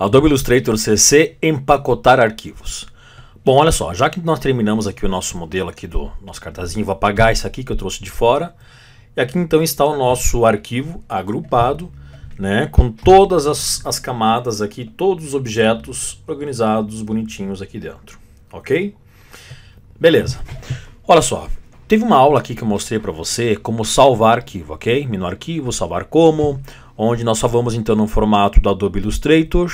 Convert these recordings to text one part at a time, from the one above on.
Adobe Illustrator CC empacotar arquivos. Bom, olha só, já que nós terminamos aqui o nosso modelo aqui do nosso cartazinho, vou apagar isso aqui que eu trouxe de fora. E aqui então está o nosso arquivo agrupado, né, com todas as, as camadas aqui, todos os objetos organizados bonitinhos aqui dentro, ok? Beleza. Olha só, teve uma aula aqui que eu mostrei para você como salvar arquivo, ok? Menu arquivo, salvar como, onde nós só vamos então no formato do Adobe Illustrator,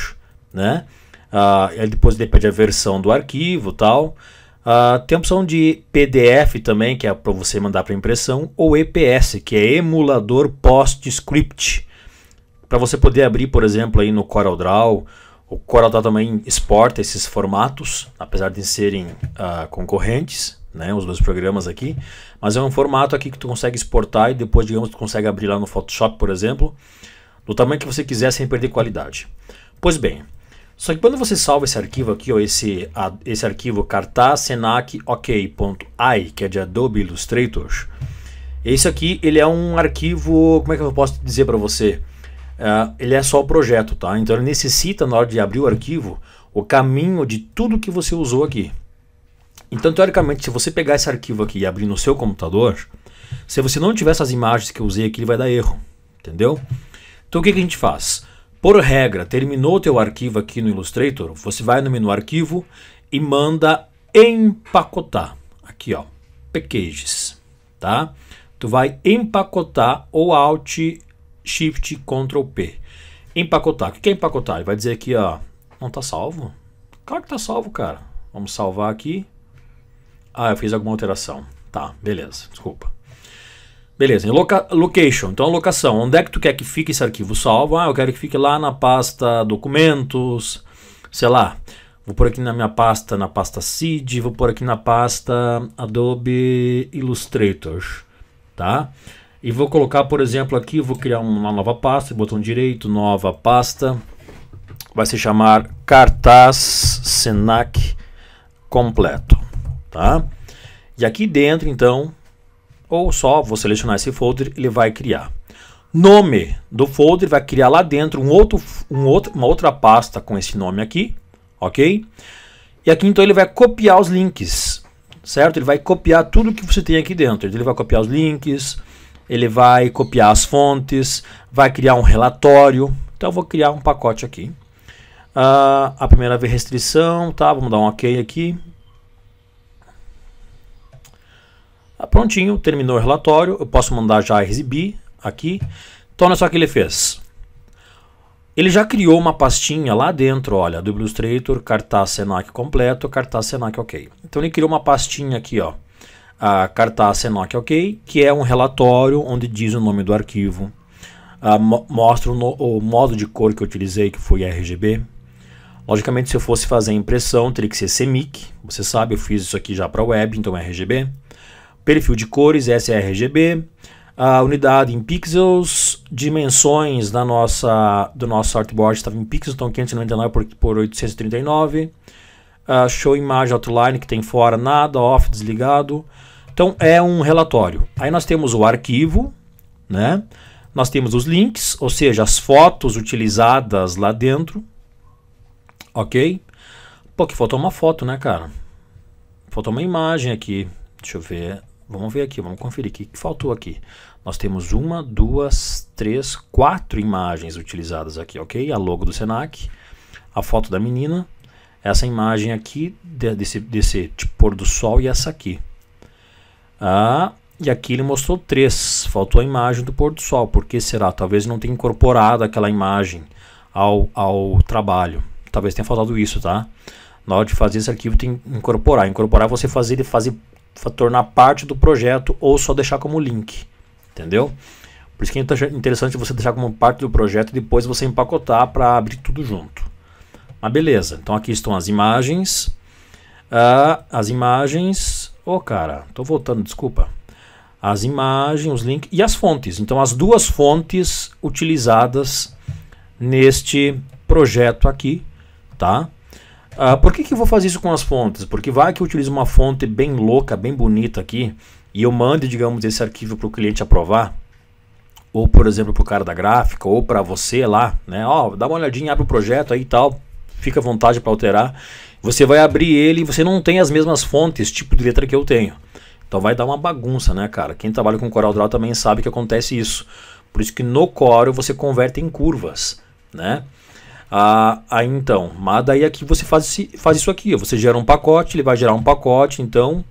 né? Ah, depois depende da versão do arquivo tal. Ah, tem a opção de PDF também, que é para você mandar para impressão, ou EPS, que é emulador PostScript, para você poder abrir, por exemplo, aí no CorelDRAW. O CorelDRAW também exporta esses formatos, apesar de serem ah, concorrentes, né, os dois programas aqui, mas é um formato aqui que tu consegue exportar e depois, digamos, tu consegue abrir lá no Photoshop, por exemplo, do tamanho que você quiser sem perder qualidade. Pois bem, só que quando você salva esse arquivo aqui, ó, esse, a, esse arquivo cartazsenacok.ai, que é de Adobe Illustrator, esse aqui ele é um arquivo, como é que eu posso dizer para você? Uh, ele é só o projeto, tá? Então ele necessita, na hora de abrir o arquivo, o caminho de tudo que você usou aqui. Então, teoricamente, se você pegar esse arquivo aqui e abrir no seu computador, se você não tiver essas imagens que eu usei aqui, ele vai dar erro, entendeu? Então o que, que a gente faz? Por regra, terminou o teu arquivo aqui no Illustrator, você vai no menu arquivo e manda empacotar. Aqui ó, packages, tá? Tu vai empacotar ou Alt Shift Ctrl P. Empacotar. O que é empacotar? Ele vai dizer aqui ó, não tá salvo? Claro que tá salvo, cara. Vamos salvar aqui. Ah, eu fiz alguma alteração. Tá, beleza, desculpa. Beleza, loca location, então a locação, onde é que tu quer que fique esse arquivo salvo? Ah, eu quero que fique lá na pasta documentos, sei lá, vou por aqui na minha pasta, na pasta seed, vou por aqui na pasta Adobe Illustrator, tá? E vou colocar, por exemplo, aqui, vou criar uma nova pasta, botão direito, nova pasta, vai se chamar Cartaz Senac Completo, tá? E aqui dentro, então, ou só vou selecionar esse folder, ele vai criar. Nome do folder vai criar lá dentro um outro, um outro, uma outra pasta com esse nome aqui, ok? E aqui então ele vai copiar os links, certo? Ele vai copiar tudo que você tem aqui dentro. Ele vai copiar os links, ele vai copiar as fontes, vai criar um relatório. Então eu vou criar um pacote aqui. Uh, a primeira vez restrição, tá? Vamos dar um OK aqui. Tá prontinho, terminou o relatório, eu posso mandar já exibir aqui. Então olha só o que ele fez. Ele já criou uma pastinha lá dentro, olha, do Illustrator, cartaz Senac completo, cartaz Senac OK. Então ele criou uma pastinha aqui, ó, a cartaz Senac OK, que é um relatório onde diz o nome do arquivo, mo mostra o, o, modo de cor que eu utilizei, que foi RGB. Logicamente, se eu fosse fazer impressão, teria que ser CMYK. Você sabe, eu fiz isso aqui já para web, então é RGB perfil de cores sRGB, a unidade em pixels, dimensões da nossa, do nosso artboard estava em pixels, então 599 por, por 839, uh, ah, show imagem outline que tem fora nada, off desligado, então é um relatório. Aí nós temos o arquivo, né? Nós temos os links, ou seja, as fotos utilizadas lá dentro. OK? Pô, que faltou uma foto, né, cara? Faltou uma imagem aqui. Deixa eu ver. Vamos ver aqui, vamos conferir o que, que faltou aqui. Nós temos uma, duas, três, quatro imagens utilizadas aqui, ok? A logo do Senac, a foto da menina, essa imagem aqui desse, desse tipo, pôr do sol e essa aqui. Ah, e aqui ele mostrou três, faltou a imagem do pôr do sol. Por que será? Talvez não tenha incorporado aquela imagem ao, ao trabalho. Talvez tenha faltado isso, tá? Na hora de fazer esse arquivo tem que incorporar. Incorporar é você fazer ele fazer tornar parte do projeto ou só deixar como link. Entendeu? Por isso que é interessante você deixar como parte do projeto e depois você empacotar para abrir tudo junto. Mas beleza, então aqui estão as imagens. Uh, as imagens. Ô oh, cara, tô voltando, desculpa. As imagens, os links e as fontes. Então, as duas fontes utilizadas neste projeto aqui, tá? Uh, por que, que eu vou fazer isso com as fontes? Porque vai que eu utilizo uma fonte bem louca, bem bonita aqui, e eu mando, digamos, esse arquivo para o cliente aprovar, ou por exemplo para o cara da gráfica, ou para você lá, né? Ó, oh, dá uma olhadinha, abre o projeto aí e tal, fica à vontade para alterar. Você vai abrir ele e você não tem as mesmas fontes, tipo de letra que eu tenho. Então vai dar uma bagunça, né, cara? Quem trabalha com CorelDRAW também sabe que acontece isso. Por isso que no Corel você converte em curvas, né? Ah, aí então, mas daí aqui você faz, faz isso aqui, você gera um pacote, ele vai gerar um pacote, então,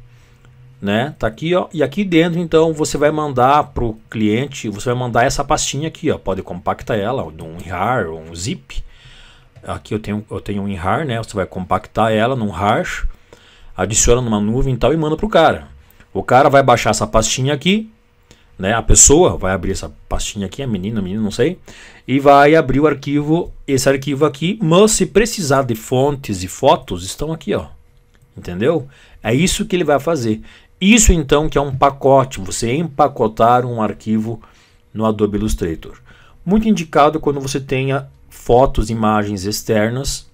né, tá aqui, ó, e aqui dentro, então, você vai mandar pro cliente, você vai mandar essa pastinha aqui, ó, pode compactar ela, um RAR, um zip, aqui eu tenho, eu tenho um RAR, né, você vai compactar ela num RAR, adiciona numa nuvem e tal e manda pro cara. O cara vai baixar essa pastinha aqui, né? A pessoa vai abrir essa pastinha aqui, a menina, a menina, não sei, e vai abrir o arquivo, esse arquivo aqui, mas se precisar de fontes e fotos, estão aqui, ó. Entendeu? É isso que ele vai fazer. Isso então que é um pacote, você empacotar um arquivo no Adobe Illustrator. Muito indicado quando você tenha fotos, imagens externas,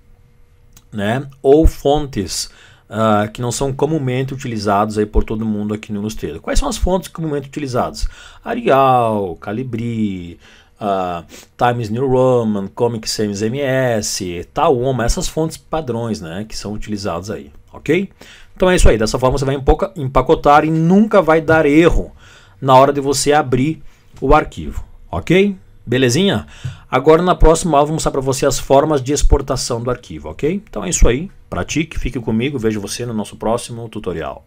né? Ou fontes uh, que não são comumente utilizados aí por todo mundo aqui no Illustrator. Quais são as fontes comumente utilizadas? Arial, Calibri, uh, Times New Roman, Comic Sans MS, Taoma, essas fontes padrões né, que são utilizadas aí, ok? Então é isso aí, dessa forma você vai empacotar e nunca vai dar erro na hora de você abrir o arquivo, ok? Belezinha? Agora na próxima aula vou mostrar para você as formas de exportação do arquivo, ok? Então é isso aí, pratique, fique comigo, vejo você no nosso próximo tutorial.